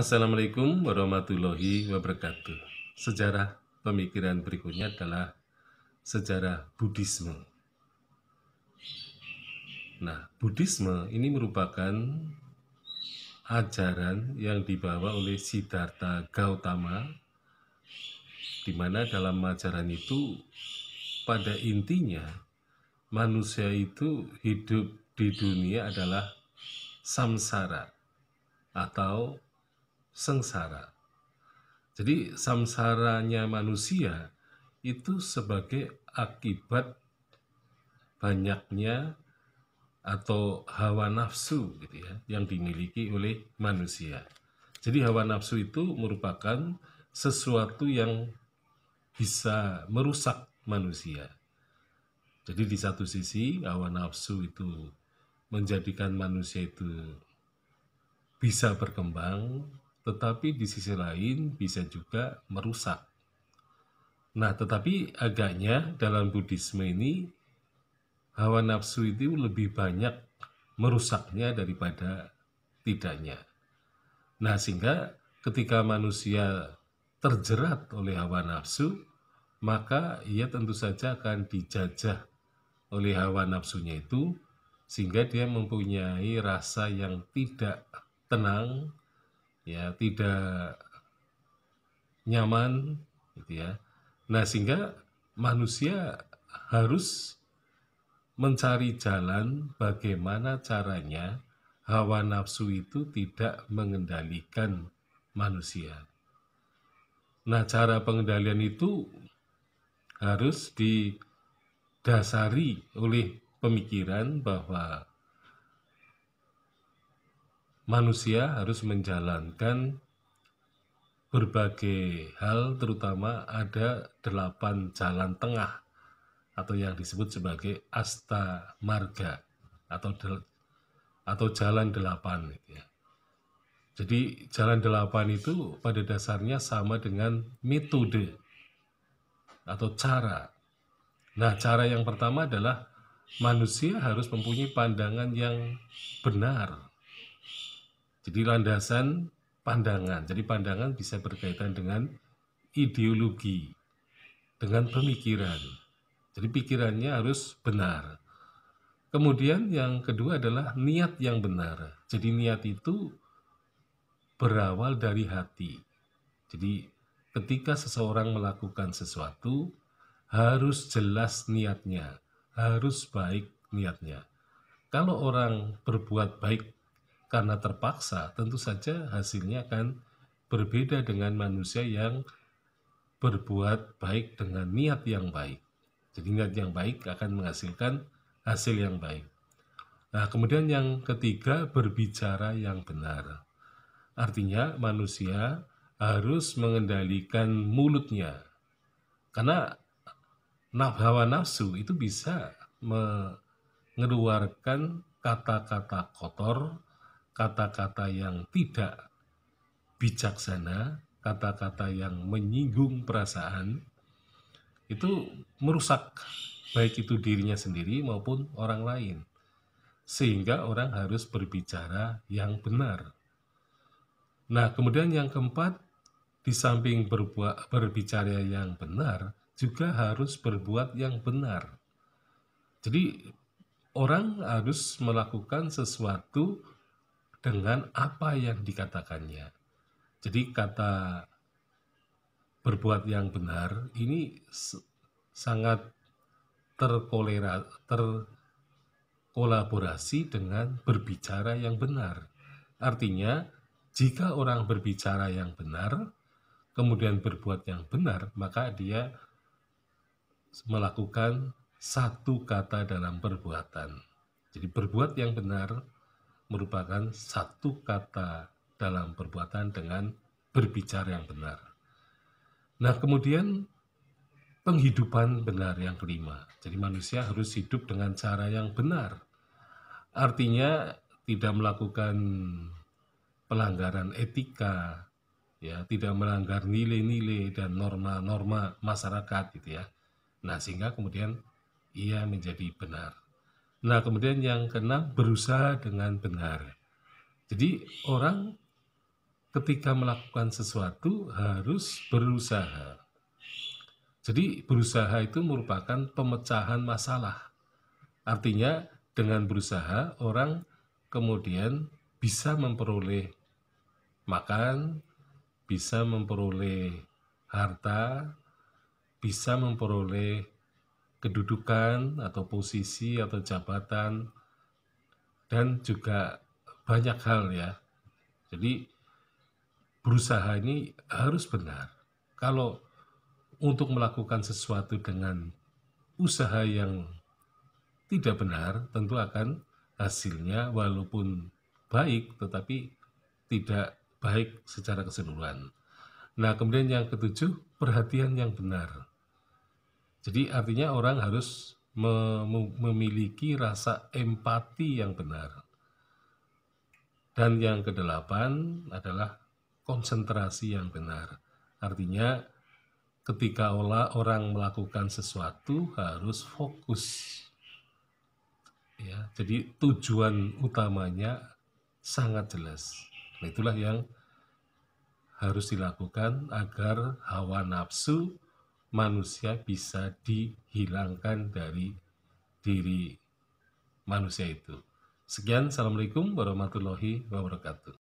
Assalamualaikum warahmatullahi wabarakatuh. Sejarah pemikiran berikutnya adalah sejarah Buddhisme. Nah, Buddhisme ini merupakan ajaran yang dibawa oleh Siddhartha Gautama di mana dalam ajaran itu pada intinya manusia itu hidup di dunia adalah samsara atau sengsara. Jadi samsaranya manusia itu sebagai akibat banyaknya atau hawa nafsu gitu ya yang dimiliki oleh manusia. Jadi hawa nafsu itu merupakan sesuatu yang bisa merusak manusia. Jadi di satu sisi hawa nafsu itu menjadikan manusia itu bisa berkembang, tetapi di sisi lain bisa juga merusak. Nah, tetapi agaknya dalam Buddhisme ini hawa nafsu itu lebih banyak merusaknya daripada tidaknya. Nah, sehingga ketika manusia terjerat oleh hawa nafsu, maka ia tentu saja akan dijajah oleh hawa nafsunya itu sehingga dia mempunyai rasa yang tidak tenang, ya tidak nyaman gitu ya nah sehingga manusia harus mencari jalan bagaimana caranya hawa nafsu itu tidak mengendalikan manusia. Nah, cara pengendalian itu harus didasari oleh pemikiran bahwa manusia harus menjalankan berbagai hal terutama ada delapan jalan tengah atau yang disebut sebagai asta marga atau del, atau jalan delapan gitu ya. Jadi jalan delapan itu pada dasarnya sama dengan metode atau cara. Nah, cara yang pertama adalah manusia harus mempunyai pandangan yang benar jadi landasan pandangan. Jadi pandangan bisa berkaitan dengan ideologi, dengan pemikiran. Jadi pikirannya harus benar. Kemudian yang kedua adalah niat yang benar. Jadi niat itu berawal dari hati. Jadi ketika seseorang melakukan sesuatu harus jelas niatnya, harus baik niatnya. Kalau orang berbuat baik karena terpaksa, tentu saja hasilnya akan berbeda dengan manusia yang berbuat baik dengan niat yang baik. Jadi niat yang baik akan menghasilkan hasil yang baik. Nah, kemudian yang ketiga berbicara yang benar. Artinya manusia harus mengendalikan mulutnya. Karena hawa nafsu itu bisa mengeluarkan kata-kata kotor kata-kata yang tidak bijaksana, kata-kata yang menyinggung perasaan, itu merusak baik itu dirinya sendiri maupun orang lain. Sehingga orang harus berbicara yang benar. Nah, kemudian yang keempat, di samping berbuat, berbicara yang benar, juga harus berbuat yang benar. Jadi, orang harus melakukan sesuatu dengan apa yang dikatakannya. Jadi kata berbuat yang benar ini sangat terkolera, terkolaborasi dengan berbicara yang benar. Artinya, jika orang berbicara yang benar, kemudian berbuat yang benar, maka dia melakukan satu kata dalam perbuatan. Jadi berbuat yang benar, merupakan satu kata dalam perbuatan dengan berbicara yang benar. Nah, kemudian penghidupan benar yang kelima. Jadi manusia harus hidup dengan cara yang benar. Artinya tidak melakukan pelanggaran etika, ya, tidak melanggar nilai-nilai dan norma-norma masyarakat gitu ya. Nah, sehingga kemudian ia menjadi benar. Nah, kemudian yang keenam berusaha dengan benar. Jadi orang ketika melakukan sesuatu harus berusaha. Jadi berusaha itu merupakan pemecahan masalah. Artinya dengan berusaha orang kemudian bisa memperoleh makan, bisa memperoleh harta, bisa memperoleh kedudukan atau posisi atau jabatan dan juga banyak hal ya. Jadi berusaha ini harus benar. Kalau untuk melakukan sesuatu dengan usaha yang tidak benar, tentu akan hasilnya walaupun baik tetapi tidak baik secara keseluruhan. Nah, kemudian yang ketujuh, perhatian yang benar. Jadi artinya orang harus mem memiliki rasa empati yang benar. Dan yang kedelapan adalah konsentrasi yang benar. Artinya ketika orang melakukan sesuatu harus fokus. Ya, jadi tujuan utamanya sangat jelas. Nah, itulah yang harus dilakukan agar hawa nafsu manusia bisa dihilangkan dari diri manusia itu. Sekian, Assalamualaikum warahmatullahi wabarakatuh.